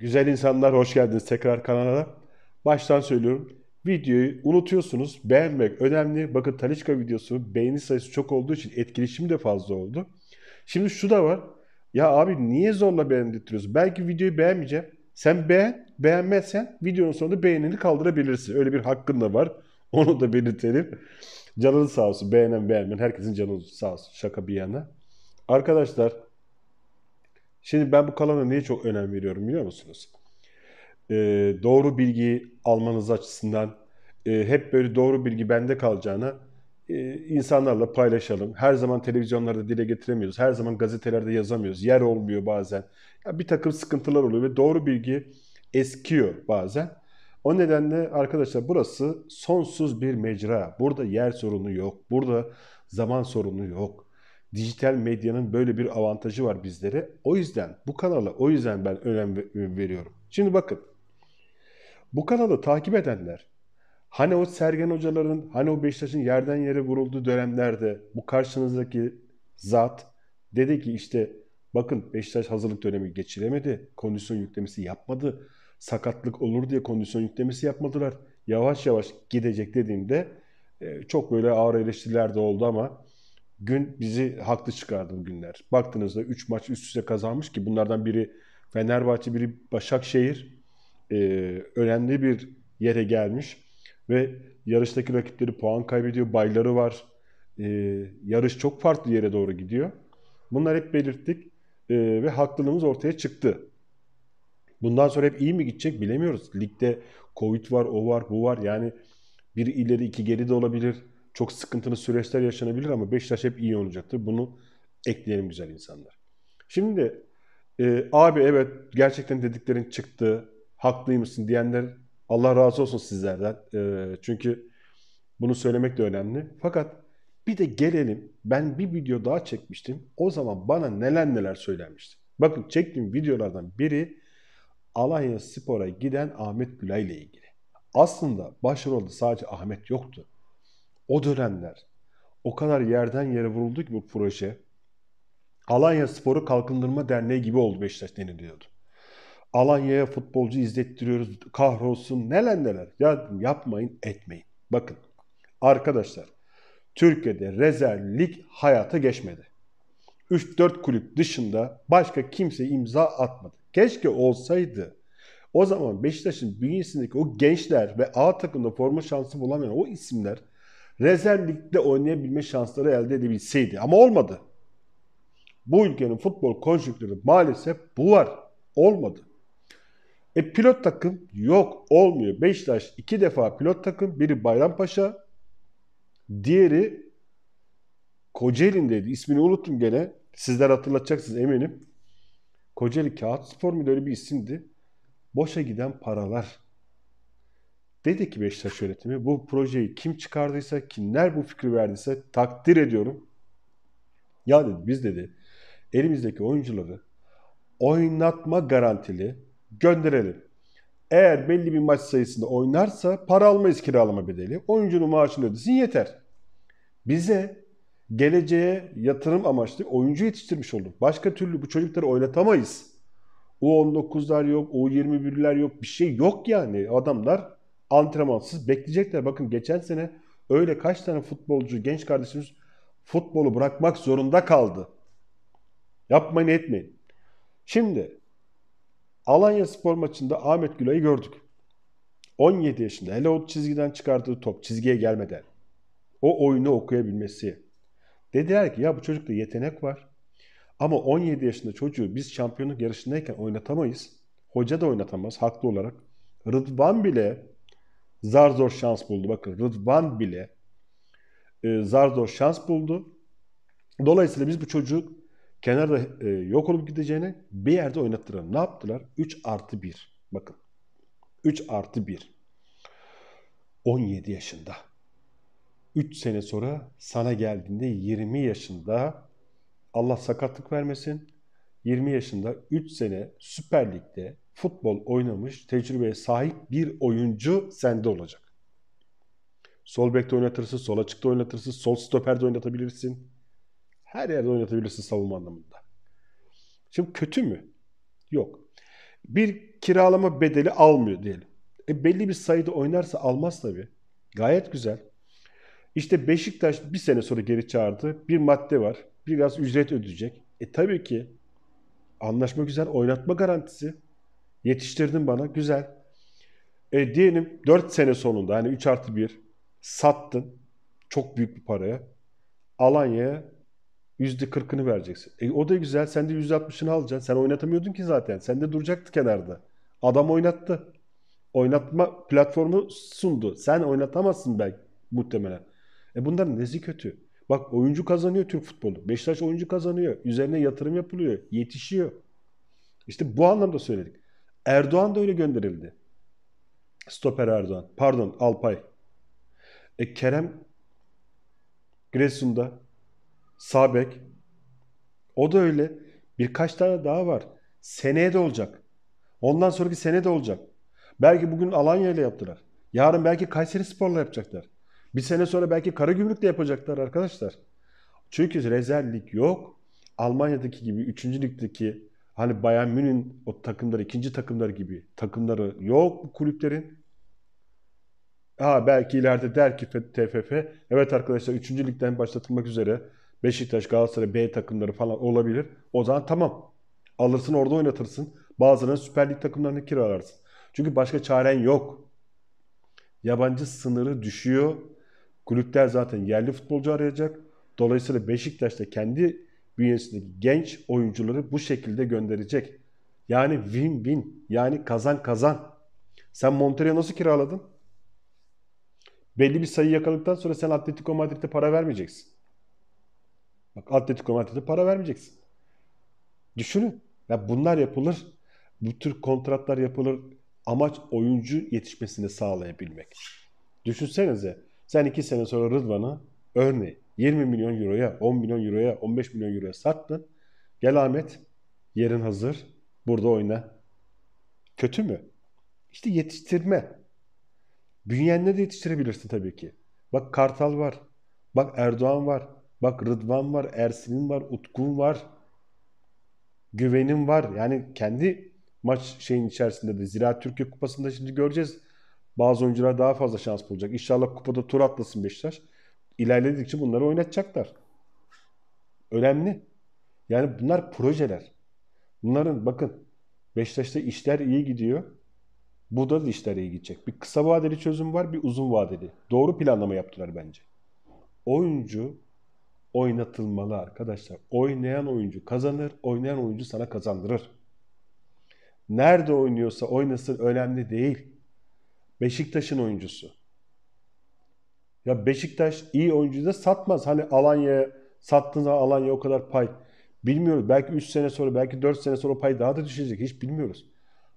Güzel insanlar hoş geldiniz tekrar kanala. Baştan söylüyorum. Videoyu unutuyorsunuz. Beğenmek önemli. Bakın Talişka videosu beğeni sayısı çok olduğu için etkileşim de fazla oldu. Şimdi şu da var. Ya abi niye zorla beğendirtiyoruz? Belki videoyu beğenmeyeceğim. Sen beğen, beğenmezsen videonun sonunda beğenini kaldırabilirsin. Öyle bir hakkın da var. Onu da belirtelim. Canınız sağ olsun. Beğenen beğenmeyen herkesin canı sağ olsun. Şaka bir yana. Arkadaşlar Şimdi ben bu kalana niye çok önem veriyorum biliyor musunuz? Ee, doğru bilgi almanız açısından e, hep böyle doğru bilgi bende kalacağına e, insanlarla paylaşalım. Her zaman televizyonlarda dile getiremiyoruz. Her zaman gazetelerde yazamıyoruz. Yer olmuyor bazen. Ya bir takım sıkıntılar oluyor ve doğru bilgi eskiyor bazen. O nedenle arkadaşlar burası sonsuz bir mecra. Burada yer sorunu yok. Burada zaman sorunu yok dijital medyanın böyle bir avantajı var bizlere. O yüzden bu kanala o yüzden ben önem veriyorum. Şimdi bakın. Bu kanalı takip edenler hani o Sergen hocaların hani o Beşiktaş'ın yerden yere vurulduğu dönemlerde bu karşınızdaki zat dedi ki işte bakın Beşiktaş hazırlık dönemi geçiremedi. Kondisyon yüklemesi yapmadı. Sakatlık olur diye kondisyon yüklemesi yapmadılar. Yavaş yavaş gidecek dediğimde e, çok böyle ağır eleştiriler de oldu ama gün bizi haklı çıkardı günler. Baktığınızda 3 maç üst üste kazanmış ki bunlardan biri Fenerbahçe, biri Başakşehir. Ee, önemli bir yere gelmiş ve yarıştaki rakipleri puan kaybediyor. Bayları var. Ee, yarış çok farklı yere doğru gidiyor. Bunlar hep belirttik ee, ve haklılığımız ortaya çıktı. Bundan sonra hep iyi mi gidecek bilemiyoruz. Ligde Covid var, o var, bu var. Yani bir ileri iki geri de olabilir çok sıkıntılı süreçler yaşanabilir ama Beşiktaş hep iyi oynayacaktır. Bunu ekleyelim güzel insanlar. Şimdi e, abi evet gerçekten dediklerin çıktı. Haklıymışsın diyenler Allah razı olsun sizlerden. E, çünkü bunu söylemek de önemli. Fakat bir de gelelim ben bir video daha çekmiştim. O zaman bana neler neler söylenmişti. Bakın çektiğim videolardan biri Alanya Spor'a giden Ahmet Gülay ile ilgili. Aslında başrolde sadece Ahmet yoktu o dönemler o kadar yerden yere vuruldu ki bu proje. Alanya Sporu Kalkındırma Derneği gibi oldu Beşiktaş deniliyordu. Alanya'ya futbolcu izlettiriyoruz kahrolsun neler neler. Ya yapmayın etmeyin. Bakın arkadaşlar Türkiye'de rezervlik hayata geçmedi. 3-4 kulüp dışında başka kimse imza atmadı. Keşke olsaydı. O zaman Beşiktaş'ın bünyesindeki o gençler ve A takımda forma şansı bulamayan o isimler Rezervlikte oynayabilme şansları elde edebilseydi. Ama olmadı. Bu ülkenin futbol konjüktürü maalesef bu var. Olmadı. E pilot takım yok olmuyor. Beşiktaş iki defa pilot takım. Biri Bayrampaşa. Diğeri Kocaeli'ndeydi. İsmini unuttum gene. Sizler hatırlatacaksınız eminim. Kocaeli Kağıt Spor mu öyle bir isimdi. Boşa giden paralar. Dedi ki Beşiktaş yönetimi bu projeyi kim çıkardıysa, kimler bu fikri verdiyse takdir ediyorum. Ya dedi biz dedi elimizdeki oyuncuları oynatma garantili gönderelim. Eğer belli bir maç sayısında oynarsa para almayız kiralama bedeli. Oyuncunun maaşını ödesin yeter. Bize geleceğe yatırım amaçlı oyuncu yetiştirmiş olduk. Başka türlü bu çocukları oynatamayız. U19'lar yok, U21'ler yok, bir şey yok yani. Adamlar antrenmansız bekleyecekler. Bakın geçen sene öyle kaç tane futbolcu, genç kardeşimiz futbolu bırakmak zorunda kaldı. Yapmayın etmeyin. Şimdi Alanya spor maçında Ahmet Gülay'ı gördük. 17 yaşında. Hele o çizgiden çıkardığı top çizgiye gelmeden. O oyunu okuyabilmesi. Dediler ki ya bu çocukta yetenek var. Ama 17 yaşında çocuğu biz şampiyonluk yarışındayken oynatamayız. Hoca da oynatamaz haklı olarak. Rıdvan bile Zar zor şans buldu. Bakın Rıdvan bile e, zar zor şans buldu. Dolayısıyla biz bu çocuk kenarda e, yok olup gideceğini bir yerde oynattılar. Ne yaptılar? 3 artı 1. Bakın. 3 artı 1. 17 yaşında. 3 sene sonra sana geldiğinde 20 yaşında Allah sakatlık vermesin. 20 yaşında 3 sene Süper Lig'de futbol oynamış, tecrübeye sahip bir oyuncu sende olacak. Sol bekte oynatırsın, sol açıkta oynatırsın, sol stoperde oynatabilirsin. Her yerde oynatabilirsin savunma anlamında. Şimdi kötü mü? Yok. Bir kiralama bedeli almıyor diyelim. E belli bir sayıda oynarsa almaz tabii. Gayet güzel. İşte Beşiktaş bir sene sonra geri çağırdı. Bir madde var. Biraz ücret ödeyecek. E tabii ki anlaşma güzel oynatma garantisi. Yetiştirdin bana. Güzel. E, diyelim 4 sene sonunda hani 3 artı 1 sattın. Çok büyük bir paraya. Alanya'ya %40'ını vereceksin. E, o da güzel. Sen de %60'ını alacaksın. Sen oynatamıyordun ki zaten. Sen de duracaktı kenarda. Adam oynattı. Oynatma platformu sundu. Sen oynatamazsın belki muhtemelen. E bunların nezi kötü? Bak oyuncu kazanıyor Türk futbolu. Beşiktaş oyuncu kazanıyor. Üzerine yatırım yapılıyor. Yetişiyor. İşte bu anlamda söyledik. Erdoğan da öyle gönderildi. Stoper Erdoğan. Pardon Alpay. E, Kerem Giresun'da Sabek o da öyle. Birkaç tane daha var. Seneye de olacak. Ondan sonraki sene de olacak. Belki bugün Alanya ile yaptılar. Yarın belki Kayseri Spor'la yapacaklar. Bir sene sonra belki Karagümrük'le yapacaklar arkadaşlar. Çünkü rezervlik yok. Almanya'daki gibi 3. ligdeki Hani Bayern Münih'in o takımları, ikinci takımlar gibi takımları yok bu kulüplerin. Ha belki ileride der ki TFF, evet arkadaşlar 3. ligden başlatılmak üzere Beşiktaş, Galatasaray, B takımları falan olabilir. O zaman tamam. Alırsın orada oynatırsın. Bazılarını Süper Lig takımlarını kiralarsın. Çünkü başka çaren yok. Yabancı sınırı düşüyor. Kulüpler zaten yerli futbolcu arayacak. Dolayısıyla Beşiktaş da kendi bünyesindeki genç oyuncuları bu şekilde gönderecek. Yani win-win. Yani kazan kazan. Sen Monterey'i nasıl kiraladın? Belli bir sayı yakaladıktan sonra sen Atletico Madrid'e para vermeyeceksin. Bak Atletico Madrid'e para vermeyeceksin. Düşünün. Ya bunlar yapılır. Bu tür kontratlar yapılır. Amaç oyuncu yetişmesini sağlayabilmek. Düşünsenize sen iki sene sonra Rıdvan'a örneğin 20 milyon euroya, 10 milyon euroya, 15 milyon euroya sattın. Gel Ahmet, yerin hazır, burada oyna. Kötü mü? İşte yetiştirme. Bünyenle de yetiştirebilirsin tabii ki. Bak Kartal var, bak Erdoğan var, bak Rıdvan var, Ersin'in var, Utkun var. Güvenim var. Yani kendi maç şeyin içerisinde de Ziraat Türkiye Kupası'nda şimdi göreceğiz. Bazı oyuncular daha fazla şans bulacak. İnşallah kupada tur atlasın Beşiktaş. İlerledikçe bunları oynatacaklar. Önemli. Yani bunlar projeler. Bunların bakın Beşiktaş'ta işler iyi gidiyor. Burada da işler iyi gidecek. Bir kısa vadeli çözüm var, bir uzun vadeli. Doğru planlama yaptılar bence. Oyuncu oynatılmalı arkadaşlar. Oynayan oyuncu kazanır, oynayan oyuncu sana kazandırır. Nerede oynuyorsa oynasın önemli değil. Beşiktaş'ın oyuncusu. Ya Beşiktaş iyi oyuncuyu da satmaz. Hani Alanya'ya sattığın zaman Alanya o kadar pay. Bilmiyoruz. Belki 3 sene sonra, belki 4 sene sonra pay daha da düşecek. Hiç bilmiyoruz.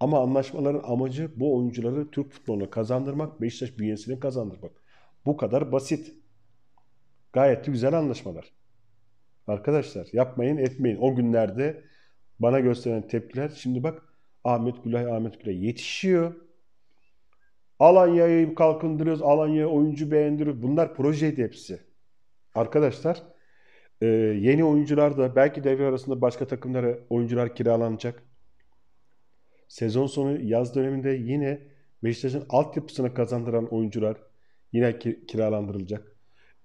Ama anlaşmaların amacı bu oyuncuları Türk futboluna kazandırmak, Beşiktaş bünyesini kazandırmak. Bu kadar basit. Gayet de güzel anlaşmalar. Arkadaşlar yapmayın etmeyin. O günlerde bana gösteren tepkiler şimdi bak Ahmet Gülay Ahmet Gülay yetişiyor. Alanya'yı kalkındırıyoruz, Alanya'ya oyuncu beğendiriyoruz. Bunlar projeydi hepsi. Arkadaşlar e, yeni oyuncular da belki devre arasında başka takımlara oyuncular kiralanacak. Sezon sonu yaz döneminde yine Beşiktaş'ın altyapısını kazandıran oyuncular yine kiralandırılacak.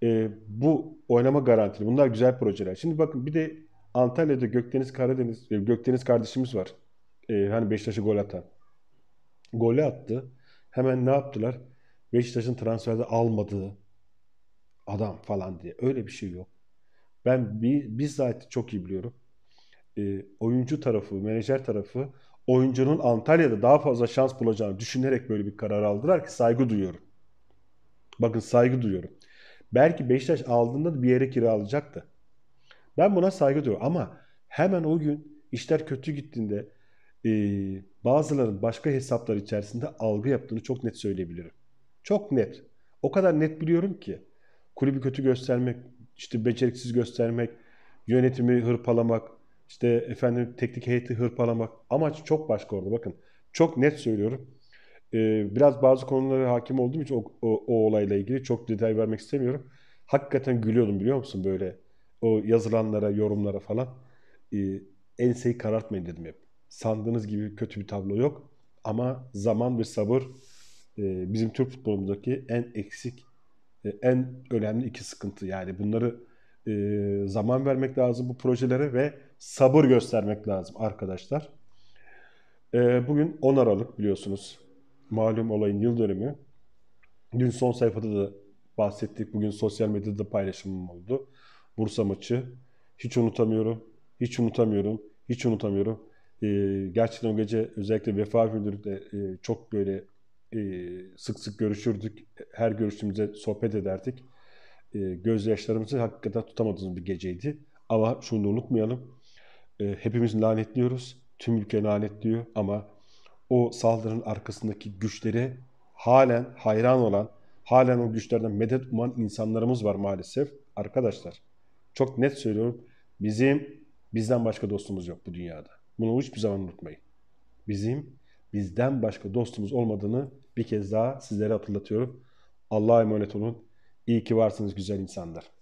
E, bu oynama garantili. Bunlar güzel projeler. Şimdi bakın bir de Antalya'da Gökdeniz Karadeniz e, Gökdeniz kardeşimiz var. hani Beşiktaş'a gol atan. Golü attı. Hemen ne yaptılar? Beşiktaş'ın transferde almadığı adam falan diye. Öyle bir şey yok. Ben bizzat çok iyi biliyorum. E, oyuncu tarafı, menajer tarafı oyuncunun Antalya'da daha fazla şans bulacağını düşünerek böyle bir karar aldılar ki saygı duyuyorum. Bakın saygı duyuyorum. Belki Beşiktaş aldığında bir yere kiralayacaktı. Ben buna saygı duyuyorum ama hemen o gün işler kötü gittiğinde e, bazılarının başka hesaplar içerisinde algı yaptığını çok net söyleyebilirim. Çok net. O kadar net biliyorum ki kulübü kötü göstermek, işte beceriksiz göstermek, yönetimi hırpalamak, işte efendim teknik heyeti hırpalamak. Amaç çok başka orada bakın. Çok net söylüyorum. Ee, biraz bazı konulara hakim olduğum için o, o, o olayla ilgili çok detay vermek istemiyorum. Hakikaten gülüyordum biliyor musun böyle o yazılanlara, yorumlara falan. Ee, enseyi karartmayın dedim hep sandığınız gibi kötü bir tablo yok. Ama zaman ve sabır e, bizim Türk futbolumuzdaki en eksik, e, en önemli iki sıkıntı. Yani bunları e, zaman vermek lazım bu projelere ve sabır göstermek lazım arkadaşlar. bugün 10 Aralık biliyorsunuz. Malum olayın yıl dönümü. Dün son sayfada da bahsettik. Bugün sosyal medyada paylaşımım oldu. Bursa maçı. Hiç unutamıyorum. Hiç unutamıyorum. Hiç unutamıyorum. E, gerçekten o gece özellikle Vefa Hürdürük'le e, çok böyle e, sık sık görüşürdük. Her görüştüğümüzde sohbet ederdik. E, gözyaşlarımızı hakikaten tutamadığımız bir geceydi. Ama şunu da unutmayalım. E, hepimiz lanetliyoruz. Tüm ülke lanetliyor ama o saldırının arkasındaki güçlere halen hayran olan, halen o güçlerden medet uman insanlarımız var maalesef. Arkadaşlar çok net söylüyorum. Bizim bizden başka dostumuz yok bu dünyada. Bunu hiçbir zaman unutmayın. Bizim bizden başka dostumuz olmadığını bir kez daha sizlere hatırlatıyorum. Allah'a emanet olun. İyi ki varsınız güzel insanlar.